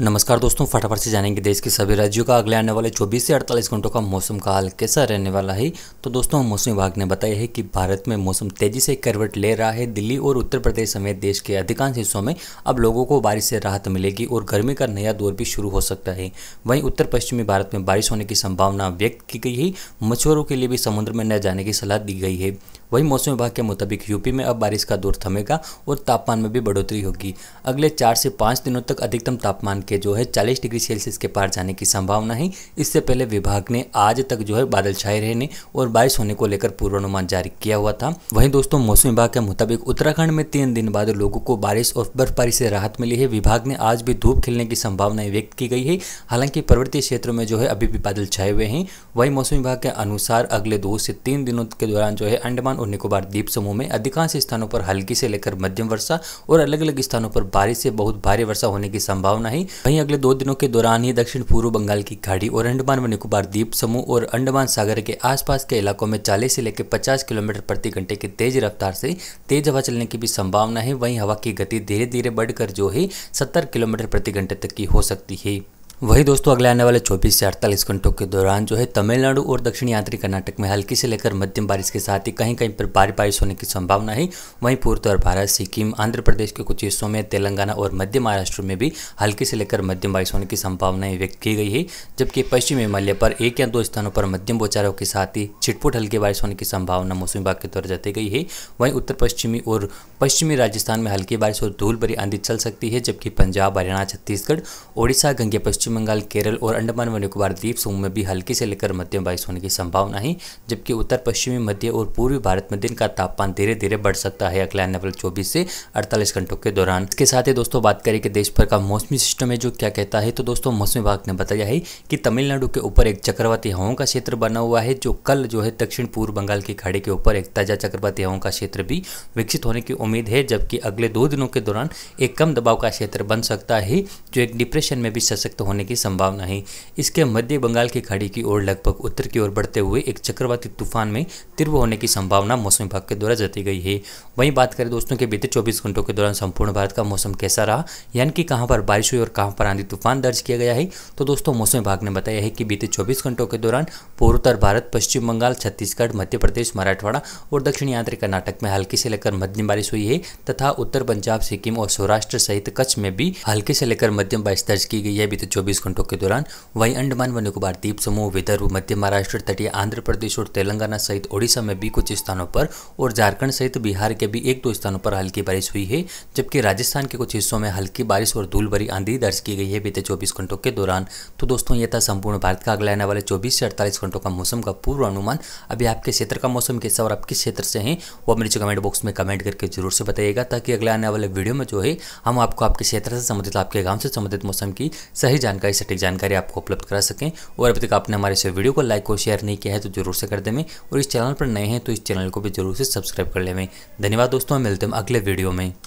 नमस्कार दोस्तों फटाफट से जानेंगे देश के सभी राज्यों का अगले आने वाले 24 से 48 घंटों का मौसम का हाल कैसा रहने वाला है तो दोस्तों मौसम विभाग ने बताया है कि भारत में मौसम तेजी से करवट ले रहा है दिल्ली और उत्तर प्रदेश समेत देश के अधिकांश हिस्सों में अब लोगों को बारिश से राहत मिलेगी और गर्मी का नया दौर भी शुरू हो सकता है वहीं उत्तर पश्चिमी भारत में बारिश होने की संभावना व्यक्त की गई है मछुआरों के लिए भी समुद्र में न जाने की सलाह दी गई है वहीं मौसम विभाग के मुताबिक यूपी में अब बारिश का दौर थमेगा और तापमान में भी बढ़ोतरी होगी अगले चार से पाँच दिनों तक अधिकतम तापमान के जो है चालीस डिग्री सेल्सियस के पार जाने की संभावना है इससे पहले विभाग ने आज तक जो है बादल छाए रहने और बारिश होने को लेकर पूर्वानुमान जारी किया हुआ था वहीं दोस्तों मौसम विभाग के मुताबिक उत्तराखंड में तीन दिन बाद लोगों को बारिश और बर्फबारी से राहत मिली है विभाग ने आज भी धूप खिलने की संभावनाएं व्यक्त की गई है हालांकि पर्वतीय क्षेत्रों में जो है अभी भी बादल छाए हुए हैं वहीं मौसम विभाग के अनुसार अगले दो से तीन दिनों के दौरान जो है अंडमान और निकोबार द्वीप समूह में अधिकांश स्थानों पर हल्की से लेकर मध्यम वर्षा और अलग अलग स्थानों पर बारिश से बहुत भारी वर्षा होने की संभावना है वहीं अगले दो दिनों के दौरान ही दक्षिण पूर्व बंगाल की खाड़ी और अंडमान व निकोबार द्वीप समूह और अंडमान सागर के आसपास के इलाकों में चालीस से लेकर पचास किलोमीटर प्रति घंटे की तेज रफ्तार से तेज हवा चलने की भी संभावना है वहीं हवा की गति धीरे धीरे बढ़कर जो है सत्तर किलोमीटर प्रति घंटे तक की हो सकती है वही दोस्तों अगले आने वाले 24 से 48 घंटों के दौरान जो है तमिलनाडु और दक्षिणी यात्री कर्नाटक में हल्की से लेकर मध्यम बारिश के साथ ही कहीं कहीं पर भारी बारिश होने की संभावना है वहीं पूर्व और भारत सिक्किम आंध्र प्रदेश के कुछ हिस्सों में तेलंगाना और मध्य महाराष्ट्र में भी हल्की से लेकर मध्यम बारिश होने की संभावनाएं व्यक्त की गई है जबकि पश्चिम हिमालय पर एक या दो स्थानों पर मध्यम बोचारों के साथ ही छिटपुट हल्की बारिश होने की संभावना मौसम विभाग के द्वारा जताई गई है वहीं उत्तर पश्चिमी और पश्चिमी राजस्थान में हल्की बारिश और धूल भरी आंधी चल सकती है जबकि पंजाब हरियाणा छत्तीसगढ़ ओडिशा गंगे पश्चिम पश्चिम बंगाल केरल और अंडमान व निकोबार द्वीप समूह में भी हल्की से लेकर मध्यम बारिश होने की संभावना है जबकि उत्तर पश्चिमी मध्य और पूर्वी भारत में दिन का तापमान धीरे धीरे बढ़ सकता है अगले आने वाले चौबीस से अड़तालीस घंटों के दौरान इसके साथ ही दोस्तों बात करें कि देश भर का मौसमी सिस्टम है जो क्या कहता है तो दोस्तों मौसम विभाग ने बताया है कि तमिलनाडु के ऊपर एक चक्रवाती हवाओं का क्षेत्र बना हुआ है जो कल जो है दक्षिण पूर्व बंगाल की खाड़ी के ऊपर एक ताजा चक्रवाती हवाओं का क्षेत्र भी विकसित होने की उम्मीद है जबकि अगले दो दिनों के दौरान एक कम दबाव का क्षेत्र बन सकता है जो एक डिप्रेशन में भी सशक्त होने होने की संभावना है इसके मध्य बंगाल की खाड़ी की ओर लगभग उत्तर की ओर बढ़ते हुए एक चक्रवाती तूफान में तीव्र होने की संभावना मौसम विभाग के द्वारा जती गई है वहीं बात करें दोस्तों के बीते चौबीस घंटों के दौरान संपूर्ण भारत का मौसम कैसा रहा यानी कि कहाँ पर बारिश हुई और कहाँ पर आंधी तूफान दर्ज किया गया है तो दोस्तों मौसम विभाग ने बताया है कि बीते चौबीस घंटों के दौरान पूर्वोत्तर भारत पश्चिम बंगाल छत्तीसगढ़ मध्य प्रदेश मराठवाड़ा और दक्षिण यात्री कर्नाटक में हल्की से लेकर मध्यम बारिश हुई है तथा उत्तर पंजाब सिक्किम और सौराष्ट्र सहित कच्छ में भी हल्के से लेकर मध्यम बारिश दर्ज की गई है बीते 24 घंटों के दौरान वहीं अंडमान व निकोबार द्वीप समूह विदर्भ मध्य महाराष्ट्र तटीय आंध्र प्रदेश और तेलंगाना सहित ओडिशा में भी कुछ स्थानों पर और झारखंड सहित बिहार के भी एक दो स्थानों पर हल्की बारिश हुई है जबकि राजस्थान के कुछ हिस्सों में हल्की बारिश और धूल भरी आंधी दर्ज की गई है बीते चौबीस घंटों के दौरान तो दोस्तों यह था संपूर्ण भारत का अगले आने वाले चौबीस से अड़तालीस घंटों का मौसम का पूर्वानुमान अभी आपके क्षेत्र का मौसम कैसा और आप किस क्षेत्र से हैं वो मेरे कमेंट बॉक्स में कमेंट करके जरूर से बताइएगा ताकि अगले आने वाले वीडियो में जो है हम आपको आपके क्षेत्र से संबंधित आपके गांव से संबंधित मौसम की सही जानकारी जानकारी सटीक जानकारी आपको उपलब्ध करा सकें और अभी तक आपने हमारे इस वीडियो को लाइक और शेयर नहीं किया है तो जरूर से कर दे और इस चैनल पर नए हैं तो इस चैनल को भी जरूर से सब्सक्राइब कर लेवें धन्यवाद दोस्तों मिलते हैं अगले वीडियो में